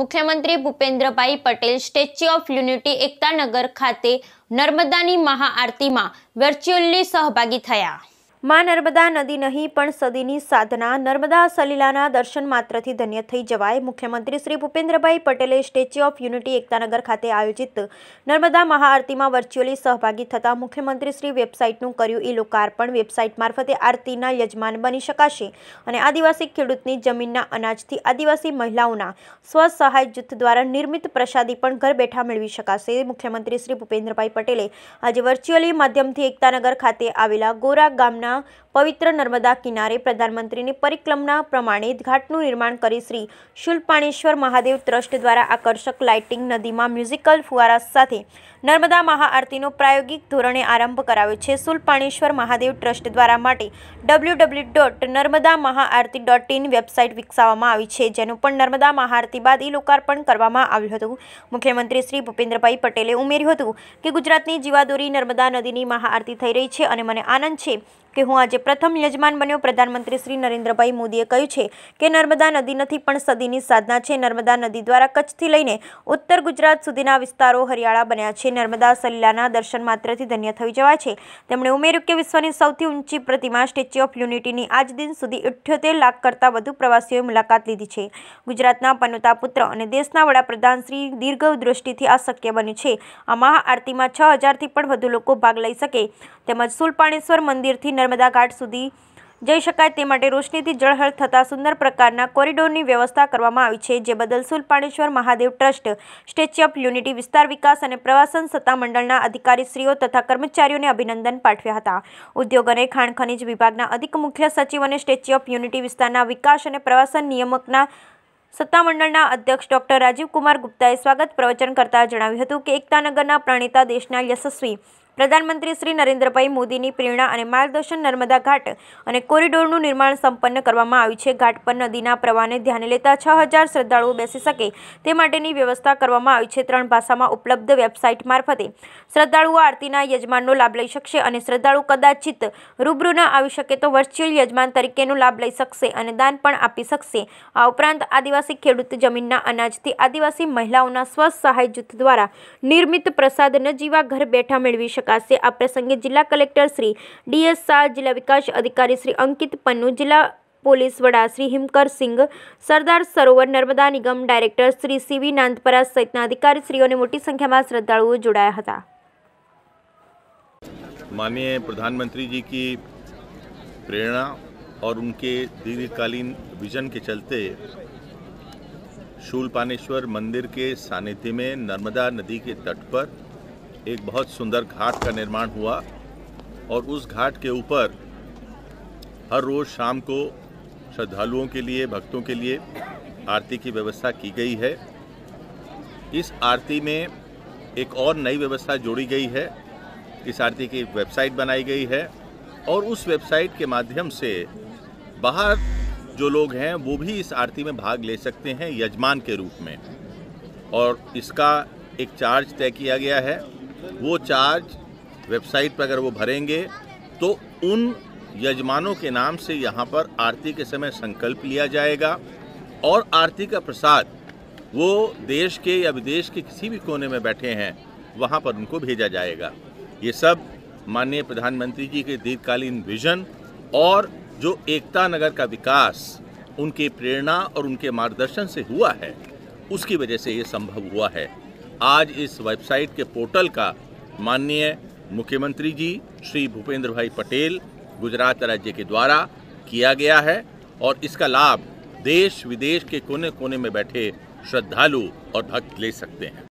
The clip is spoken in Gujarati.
મુખ્યમંત્રી Bhupendrabhai Patel Statue of Unity Ektanagar ખાતે નર્મદાની મહાઆરતીમાં વર્ચ્યુઅલી સહભાગી થયા માં નર્મદા નદી નહીં પણ સદીની સાધના નર્મદા સલીલાના દર્શન માત્રથી ધન્ય થઈ જવાય મુખ્યમંત્રી શ્રી ભૂપેન્દ્રભાઈ પટેલે સ્ટેચ્યુ ઓફ યુનિટી એકતાનગર ખાતે આયોજિત નર્મદા મહાઆરતીમાં વર્ચ્યુઅલી સહભાગી થતા મુખ્યમંત્રી શ્રી વેબસાઇટનું કર્યું ઈ લોકાર્પણ વેબસાઇટ મારફતે આરતીના યજમાન બની શકાશે અને આદિવાસી ખેડૂતની જમીનના અનાજથી આદિવાસી મહિલાઓના સ્વસહાય જૂથ દ્વારા નિર્મિત પ્રસાદી પણ ઘર બેઠા મેળવી શકાશે મુખ્યમંત્રી શ્રી ભૂપેન્દ્રભાઈ પટેલે આજે વર્ચ્યુઅલી માધ્યમથી એકતાનગર ખાતે આવેલા ગોરા ગામના દેશના પવિત્ર નર્મદા કિનારે પ્રધાનમંત્રીની પરિક્રમના પ્રમાણે ઘાટનું નિર્માણ કરી શ્રી શુલપાણેશ્વર મહાદેવ ટ્રસ્ટ દ્વારા આકર્ષક લાઇટિંગ નદીમાં મ્યુઝિકલ ફુવારા સાથે નર્મદા મહાઆરતીનો પ્રાયોગિક ધોરણે આરંભ કરાવ્યો છે શુલપાણેશ્વર મહાદેવ ટ્રસ્ટ દ્વારા માટે ડબલ્યુ ડબલ્યુ ડોટ નર્મદા મહાઆરતી ડોટ ઇન વેબસાઇટ વિકસાવવામાં આવી છે જેનું પણ નર્મદા મહાઆરતી બાદ ઈ લોકાર્પણ કરવામાં આવ્યું હતું મુખ્યમંત્રી શ્રી ભૂપેન્દ્રભાઈ પટેલે ઉમેર્યું હતું કે ગુજરાતની જીવાદોરી નર્મદા નદીની મહાઆરતી થઈ રહી છે અને મને આનંદ છે કે કે હું આજે પ્રથમ યજમાન બન્યો પ્રધાનમંત્રી શ્રી નરેન્દ્રભાઈ મોદીએ કહ્યું છે કે નર્મદા નદી નથી પણ સદીની સાધના છે નર્મદા નદી દ્વારા કચ્છથી લઈને ઉત્તર ગુજરાત સુધીના વિસ્તારો હરિયાળા બન્યા છે નર્મદા સલીલાના દર્શન માત્રથી ધન્ય થઈ જવાય છે તેમણે ઉમેર્યું કે વિશ્વની સૌથી ઊંચી પ્રતિમા સ્ટેચ્યુ ઓફ યુનિટીની આજ દિન સુધી ઇઠ્યોતેર લાખ કરતાં વધુ પ્રવાસીઓએ મુલાકાત લીધી છે ગુજરાતના પનોતા પુત્ર અને દેશના વડાપ્રધાન શ્રી દીર્ઘ દ્રષ્ટિથી આ શક્ય બન્યું છે આ મહાઆરતીમાં છ હજારથી પણ વધુ લોકો ભાગ લઈ શકે તેમજ સુલપાણેશ્વર મંદિરથી નર્મદા નર્મદા ઘાટ સુધી જઈ શકાય તે માટે રોશનીથી જળહળ થતા સુંદર પ્રકારના કોરિડોરની વ્યવસ્થા કરવામાં આવી છે જે બદલ Sulpaneshwar Mahadev trust Statue of Unity વિસ્તાર વિકાસ અને પ્રવાસન સત્તામંડળના અધિકારીશ્રીઓ તથા કર્મચારીઓને અભિનંદન પાઠવ્યા હતા ઉદ્યોગ અને ખાણ ખનિજ વિભાગના અધિક મુખ્ય સચિવ અને સ્ટેચ્યુ ઓફ યુનિટી વિસ્તારના વિકાસ અને પ્રવાસન નિયામકના સત્તામંડળના અધ્યક્ષ ડોક્ટર રાજીવ કુમાર ગુપ્તાએ સ્વાગત પ્રવચન કરતા જણાવ્યું હતું કે એકતાનગરના પ્રણેતા દેશના યશસ્વી પ્રધાનમંત્રી શ્રી નરેન્દ્રભાઈ મોદીની પ્રેરણા અને માર્ગદર્શન નર્મદા ઘાટ અને કોરિડોરનું નિર્માણ સંપન્ન કરવામાં આવ્યું છે ઘાટ પર નદીના પ્રવાહને ધ્યાને લેતા છ હજાર શ્રદ્ધાળુઓ બેસી શકે તે માટેની વ્યવસ્થા કરવામાં આવી છે ત્રણ ભાષામાં ઉપલબ્ધ વેબસાઇટ મારફતે શ્રદ્ધાળુઓ આરતીના યજમાનનો લાભ લઈ શકશે અને શ્રદ્ધાળુ કદાચિત રૂબરૂ ન આવી શકે તો વર્ચ્યુઅલ યજમાન તરીકેનો લાભ લઈ શકશે અને દાન પણ આપી શકશે આ ઉપરાંત આદિવાસી ખેડૂત જમીનના અનાજથી આદિવાસી મહિલાઓના સ્વ સહાય જૂથ દ્વારા નિર્મિત પ્રસાદ નજીવા ઘર બેઠા મેળવી શકે शकाशे आ प्रसंगे जिला collector Shri D S Shah जिला विकास अधिकारी श्री अंकित पन्नू जिला पुलिस वड़ा Shri Himkar Singh Sardar Sarovar Narmada Nigam director Shri C V Nandpara सहित अधिकारी श्रीओ ने मोटी संख्या में श्रद्धालुओं जोड़ाया था माननीय प्रधानमंत्री जी की प्रेरणा और उनके दीर्घकालीन विजन के चलते शूल मंदिर के सानिध्य में नर्मदा नदी के तट पर एक बहुत सुंदर घाट का निर्माण हुआ और उस घाट के ऊपर हर रोज़ शाम को श्रद्धालुओं के लिए भक्तों के लिए आरती की व्यवस्था की गई है इस आरती में एक और नई व्यवस्था जोड़ी गई है इस आरती की वेबसाइट बनाई गई है और उस वेबसाइट के माध्यम से बाहर जो लोग हैं वो भी इस आरती में भाग ले सकते हैं यजमान के रूप में और इसका एक चार्ज तय किया गया है वो चार्ज वेबसाइट पर अगर वो भरेंगे तो उन यजमानों के नाम से यहाँ पर आरती के समय संकल्प लिया जाएगा और आरती का प्रसाद वो देश के या विदेश के किसी भी कोने में बैठे हैं वहाँ पर उनको भेजा जाएगा ये सब माननीय प्रधानमंत्री जी के दीर्घकालीन विजन और जो एकता नगर का विकास उनके प्रेरणा और उनके मार्गदर्शन से हुआ है उसकी वजह से ये संभव हुआ है आज इस वेबसाइट के पोर्टल का माननीय मुख्यमंत्री जी श्री भूपेंद्र भाई पटेल गुजरात राज्य के द्वारा किया गया है और इसका लाभ देश विदेश के कोने कोने में बैठे श्रद्धालु और भक्त ले सकते हैं